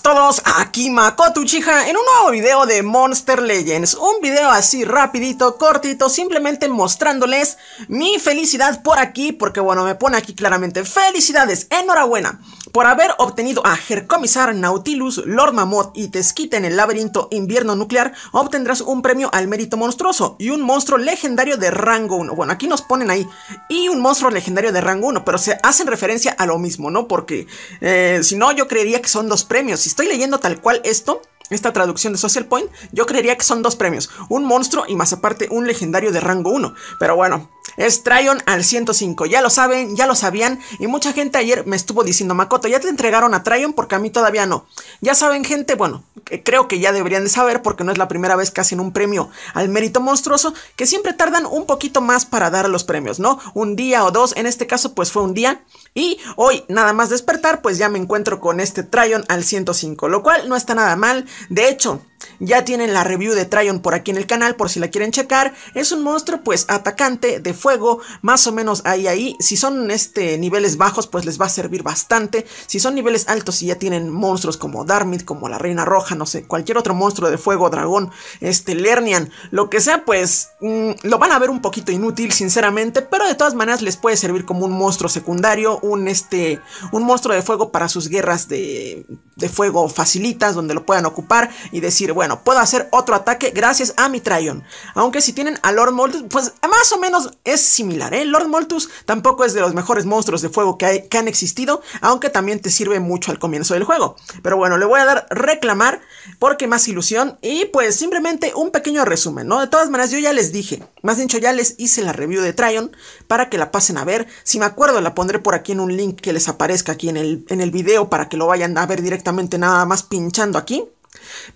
todos, aquí Makoto Chija en un nuevo video de Monster Legends Un video así rapidito, cortito, simplemente mostrándoles mi felicidad por aquí Porque bueno, me pone aquí claramente, felicidades, enhorabuena por haber obtenido a Hercomisar, Nautilus, Lord Mammoth y Tesquite en el laberinto Invierno Nuclear, obtendrás un premio al mérito monstruoso y un monstruo legendario de rango 1. Bueno, aquí nos ponen ahí, y un monstruo legendario de rango 1, pero se hacen referencia a lo mismo, ¿no? Porque eh, si no, yo creería que son dos premios. Si estoy leyendo tal cual esto, esta traducción de Social Point, yo creería que son dos premios, un monstruo y más aparte un legendario de rango 1. Pero bueno, es Tryon al 105. Ya lo saben, ya lo sabían. Y mucha gente ayer me estuvo diciendo, Makoto, ¿ya te entregaron a Tryon? Porque a mí todavía no. Ya saben, gente, bueno, creo que ya deberían de saber porque no es la primera vez que hacen un premio al mérito monstruoso, que siempre tardan un poquito más para dar los premios, ¿no? Un día o dos, en este caso pues fue un día. Y hoy, nada más despertar, pues ya me encuentro con este Tryon al 105, lo cual no está nada mal. De hecho, ya tienen la review de Tryon por aquí en el canal por si la quieren checar. Es un monstruo pues atacante de fuego, más o menos ahí ahí. Si son este, niveles bajos pues les va a servir bastante. Si son niveles altos y ya tienen monstruos como Darmid, como la Reina Roja, no sé, cualquier otro monstruo de fuego, dragón, este Lernian, lo que sea pues mm, lo van a ver un poquito inútil sinceramente, pero de todas maneras les puede servir como un monstruo secundario, un este un monstruo de fuego para sus guerras de, de fuego facilitas donde lo puedan ocupar y decir bueno, puedo hacer otro ataque gracias a mi Tryon. Aunque si tienen a Lord Moltus, pues más o menos es similar, ¿eh? Lord Moltus tampoco es de los mejores monstruos de fuego que, han existido, aunque también te sirve mucho al comienzo del juego. Pero bueno, le voy a dar reclamar porque más ilusión y pues simplemente un pequeño resumen, ¿no? De todas maneras, yo ya les dije, más dicho, ya les hice la review de Tryon para que la pasen a ver. Si me acuerdo, la pondré por aquí en un link que les aparezca aquí en el, en el video para que lo vayan a ver directamente nada más pinchando aquí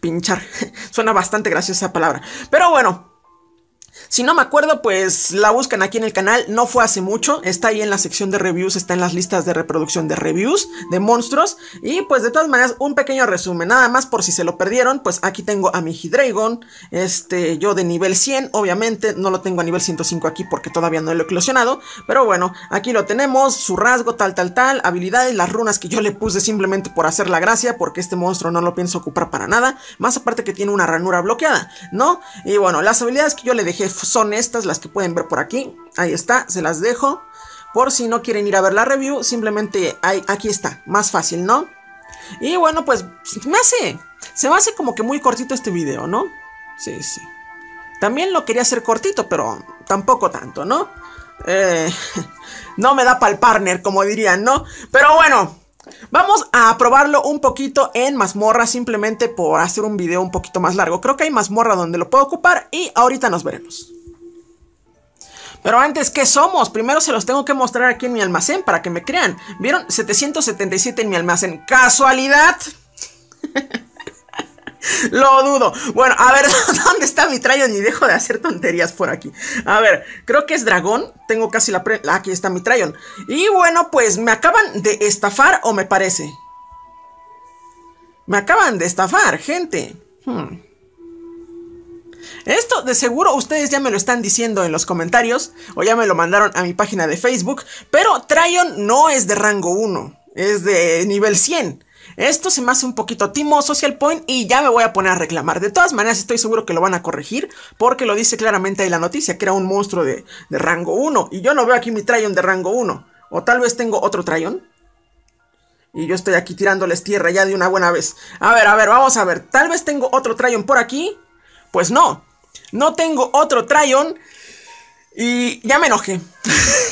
pinchar. Suena bastante graciosa palabra. Pero bueno, si no me acuerdo, pues la buscan aquí en el canal, no fue hace mucho, está ahí en la sección de reviews, está en las listas de reproducción de reviews de monstruos y pues de todas maneras un pequeño resumen, nada más por si se lo perdieron, pues aquí tengo a mi este yo de nivel 100, obviamente no lo tengo a nivel 105 aquí porque todavía no lo he eclosionado, pero bueno, aquí lo tenemos, su rasgo tal tal tal, habilidades, las runas que yo le puse simplemente por hacer la gracia porque este monstruo no lo pienso ocupar para nada, más aparte que tiene una ranura bloqueada, ¿no? Y bueno, las habilidades que yo le dejé son estas las que pueden ver por aquí. Ahí está, se las dejo. Por si no quieren ir a ver la review, simplemente aquí está, más fácil, ¿no? Y bueno, pues me hace, se me hace como que muy cortito este video, ¿no? Sí, sí. También lo quería hacer cortito, pero tampoco tanto, ¿no? Eh, no me da para el partner, como dirían, ¿no? Pero bueno, Vamos a probarlo un poquito en mazmorra, simplemente por hacer un video un poquito más largo. Creo que hay mazmorra donde lo puedo ocupar y ahorita nos veremos. Pero antes, ¿qué somos? Primero se los tengo que mostrar aquí en mi almacén para que me crean. ¿Vieron? 777 en mi almacén. ¿Casualidad? Lo dudo. Bueno, a ver, ¿dónde está mi Tryon? Ni dejo de hacer tonterías por aquí. A ver, creo que es dragón. Tengo casi la... Pre ah, aquí está mi Tryon. Y bueno, pues me acaban de estafar o me parece. Me acaban de estafar, gente. Hmm. Esto de seguro ustedes ya me lo están diciendo en los comentarios o ya me lo mandaron a mi página de Facebook, pero Tryon no es de rango 1, es de nivel 100. Esto se me hace un poquito timo Social Point y ya me voy a poner a reclamar. De todas maneras estoy seguro que lo van a corregir porque lo dice claramente ahí la noticia que era un monstruo de, rango 1 y yo no veo aquí mi Tryon de rango 1. O tal vez tengo otro Tryon. Y yo estoy aquí tirándoles tierra ya de una buena vez. A ver, a ver, vamos a ver. Tal vez tengo otro Tryon por aquí. Pues no. No tengo otro Tryon. Y ya me enojé.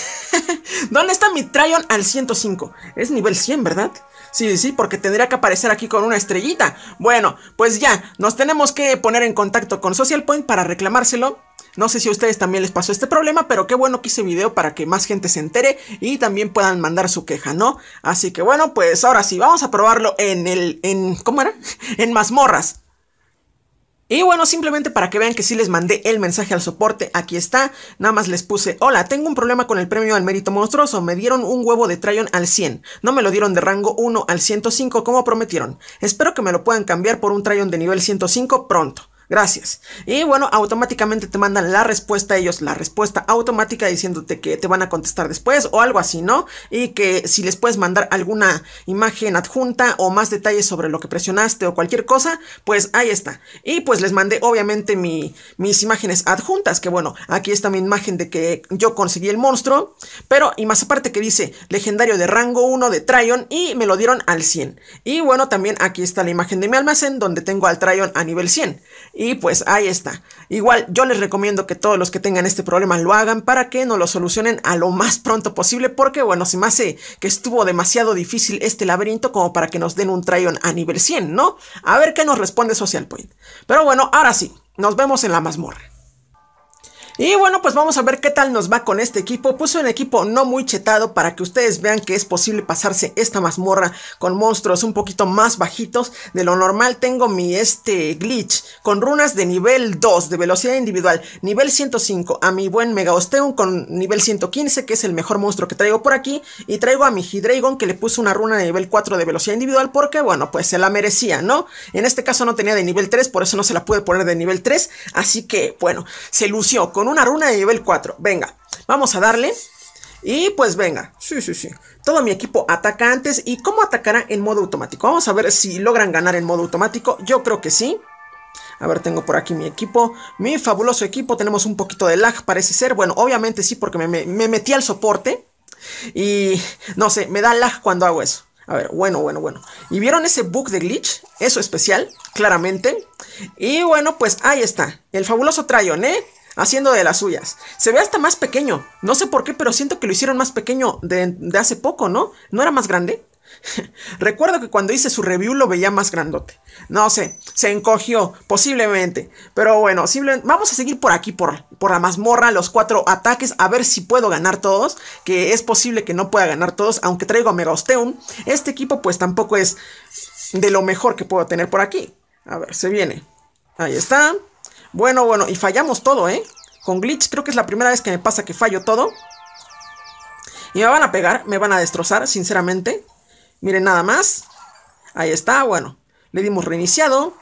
¿Dónde está mi Tryon al 105? Es nivel 100, ¿verdad? Sí, sí, porque tendría que aparecer aquí con una estrellita. Bueno, pues ya, nos tenemos que poner en contacto con Social Point para reclamárselo. No sé si a ustedes también les pasó este problema, pero qué bueno que hice video para que más gente se entere y también puedan mandar su queja, ¿no? Así que bueno, pues ahora sí, vamos a probarlo en el... En, ¿Cómo era? en mazmorras. Y bueno, simplemente para que vean que sí les mandé el mensaje al soporte, aquí está, nada más les puse, hola, tengo un problema con el premio al mérito monstruoso, me dieron un huevo de Tryon al 100, no me lo dieron de rango 1 al 105 como prometieron, espero que me lo puedan cambiar por un Tryon de nivel 105 pronto. Gracias. Y bueno, automáticamente te mandan la respuesta a ellos, la respuesta automática diciéndote que te van a contestar después o algo así, ¿no? Y que si les puedes mandar alguna imagen adjunta o más detalles sobre lo que presionaste o cualquier cosa, pues ahí está. Y pues les mandé obviamente mi, mis imágenes adjuntas, que bueno, aquí está mi imagen de que yo conseguí el monstruo, pero y más aparte que dice legendario de rango 1 de Tryon y me lo dieron al 100. Y bueno, también aquí está la imagen de mi almacén donde tengo al Tryon a nivel 100. Y pues ahí está. Igual yo les recomiendo que todos los que tengan este problema lo hagan para que nos lo solucionen a lo más pronto posible porque bueno, se me hace que estuvo demasiado difícil este laberinto como para que nos den un Tryon a nivel 100, ¿no? A ver qué nos responde Social Point. Pero bueno, ahora sí, nos vemos en la mazmorra. Y bueno, pues vamos a ver qué tal nos va con este equipo. Puse un equipo no muy chetado para que ustedes vean que es posible pasarse esta mazmorra con monstruos un poquito más bajitos de lo normal. Tengo mi este glitch con runas de nivel 2 de velocidad individual, nivel 105 a mi buen Megaosteum con nivel 115 que es el mejor monstruo que traigo por aquí y traigo a mi Hydreigon que le puse una runa de nivel 4 de velocidad individual porque bueno, pues se la merecía, ¿no? En este caso no tenía de nivel 3, por eso no se la pude poner de nivel 3, así que bueno, se lució con una runa de nivel 4. Venga, vamos a darle. Y pues venga, sí, sí, sí. Todo mi equipo ataca antes. ¿Y cómo atacará en modo automático? Vamos a ver si logran ganar en modo automático. Yo creo que sí. A ver, tengo por aquí mi equipo, mi fabuloso equipo. Tenemos un poquito de lag, parece ser. Bueno, obviamente sí, porque me, metí al soporte. Y no sé, me da lag cuando hago eso. A ver, bueno, bueno, bueno. ¿Y vieron ese bug de glitch? Eso especial, claramente. Y bueno, pues ahí está. El fabuloso Tryon, ¿eh? haciendo de las suyas. Se ve hasta más pequeño. No sé por qué, pero siento que lo hicieron más pequeño de, hace poco, ¿no? ¿No era más grande? Recuerdo que cuando hice su review lo veía más grandote. No sé, se encogió, posiblemente. Pero bueno, vamos a seguir por aquí, por, por la mazmorra, los cuatro ataques, a ver si puedo ganar todos. Que es posible que no pueda ganar todos, aunque traigo a Megaosteum. Este equipo pues tampoco es de lo mejor que puedo tener por aquí. A ver, se viene. Ahí está. Bueno, bueno, y fallamos todo, ¿eh? Con glitch creo que es la primera vez que me pasa que fallo todo. Y me van a pegar, me van a destrozar, sinceramente. Miren nada más. Ahí está, bueno. Le dimos reiniciado.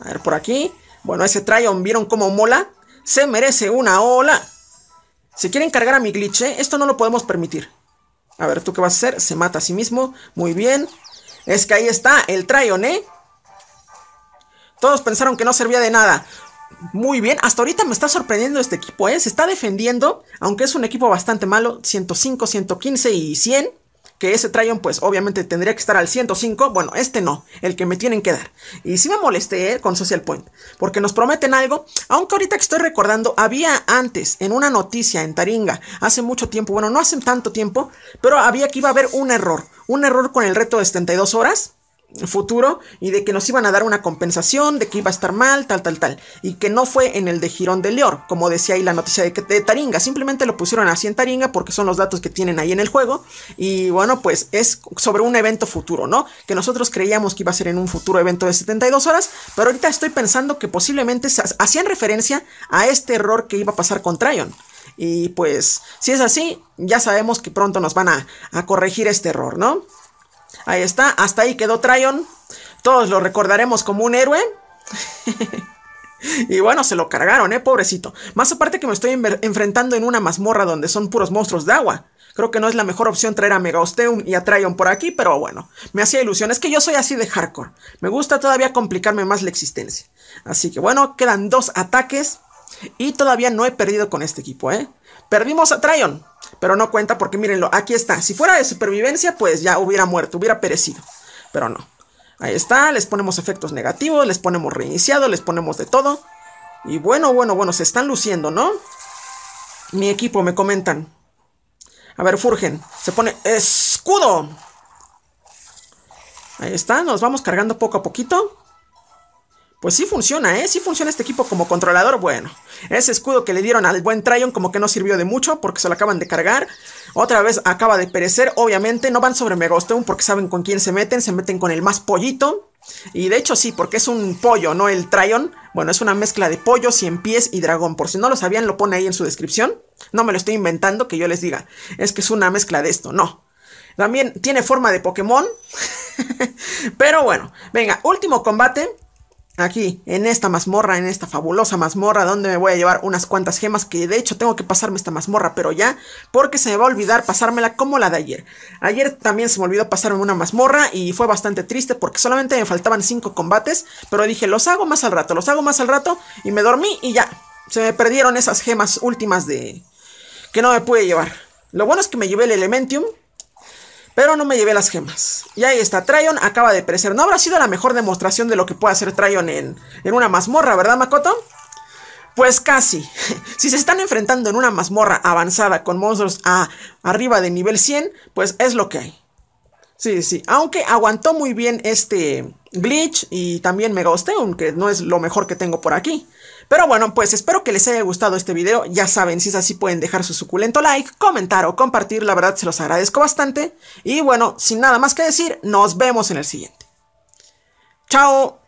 A ver, por aquí. Bueno, ese Tryon, ¿vieron cómo mola? Se merece una ola. Se quieren cargar a mi glitch, ¿eh? Esto no lo podemos permitir. A ver, ¿tú qué vas a hacer? Se mata a sí mismo. Muy bien. Es que ahí está el Tryon, ¿eh? Todos pensaron que no servía de nada. Muy bien, hasta ahorita me está sorprendiendo este equipo, ¿eh? Se está defendiendo, aunque es un equipo bastante malo, 105, 115 y 100. Que ese Tryon, pues obviamente tendría que estar al 105. Bueno, este no, el que me tienen que dar. Y sí me molesté ¿eh? con Social Point, porque nos prometen algo. Aunque ahorita que estoy recordando, había antes en una noticia en Taringa, hace mucho tiempo, bueno, no hace tanto tiempo, pero había que iba a haber un error. Un error con el reto de 72 horas futuro y de que nos iban a dar una compensación, de que iba a estar mal, tal, tal, tal. Y que no fue en el de Girón de Leor, como decía ahí la noticia de, Taringa. Simplemente lo pusieron así en Taringa porque son los datos que tienen ahí en el juego. Y bueno, pues es sobre un evento futuro, ¿no? Que nosotros creíamos que iba a ser en un futuro evento de 72 horas, pero ahorita estoy pensando que posiblemente hacían referencia a este error que iba a pasar con Tryon. Y pues, si es así, ya sabemos que pronto nos van a corregir este error, ¿no? Ahí está, hasta ahí quedó Tryon. Todos lo recordaremos como un héroe. y bueno, se lo cargaron, ¿eh? Pobrecito. Más aparte que me estoy enfrentando en una mazmorra donde son puros monstruos de agua. Creo que no es la mejor opción traer a Megaosteum y a Tryon por aquí, pero bueno, me hacía ilusión. Es que yo soy así de hardcore. Me gusta todavía complicarme más la existencia. Así que bueno, quedan dos ataques y todavía no he perdido con este equipo, ¿eh? Perdimos a Tryon. Pero no cuenta porque mírenlo, aquí está. Si fuera de supervivencia, pues ya hubiera muerto, hubiera perecido. Pero no. Ahí está, les ponemos efectos negativos, les ponemos reiniciado, les ponemos de todo. Y bueno, bueno, bueno, se están luciendo, ¿no? Mi equipo, me comentan. A ver, Furgen, se pone escudo. Ahí está, nos vamos cargando poco a poquito. Pues sí funciona, ¿eh? Sí funciona este equipo como controlador. Bueno, ese escudo que le dieron al buen Tryon como que no sirvió de mucho porque se lo acaban de cargar. Otra vez acaba de perecer, obviamente. No van sobre Megastone porque saben con quién se meten. Se meten con el más pollito. Y de hecho sí, porque es un pollo, ¿no? El Tryon. Bueno, es una mezcla de pollo, cien pies y dragón. Por si no lo sabían, lo pone ahí en su descripción. No me lo estoy inventando que yo les diga. Es que es una mezcla de esto, no. También tiene forma de Pokémon. Pero bueno, venga, último combate aquí, en esta mazmorra, en esta fabulosa mazmorra, donde me voy a llevar unas cuantas gemas, que de hecho tengo que pasarme esta mazmorra, pero ya, porque se me va a olvidar pasármela como la de ayer. Ayer también se me olvidó pasarme una mazmorra y fue bastante triste porque solamente me faltaban 5 combates, pero dije, los hago más al rato, los hago más al rato, y me dormí y ya, se me perdieron esas gemas últimas de... que no me pude llevar. Lo bueno es que me llevé el Elementium, pero no me llevé las gemas. Y ahí está, Tryon acaba de perecer. No habrá sido la mejor demostración de lo que puede hacer Tryon en, una mazmorra, ¿verdad, Makoto? Pues casi. si se están enfrentando en una mazmorra avanzada con monstruos a arriba de nivel 100, pues es lo que hay. Sí, sí. Aunque aguantó muy bien este glitch y también Mega Osteum, aunque no es lo mejor que tengo por aquí. Pero bueno, pues espero que les haya gustado este video. Ya saben, si es así pueden dejar su suculento like, comentar o compartir. La verdad se los agradezco bastante. Y bueno, sin nada más que decir, nos vemos en el siguiente. Chao.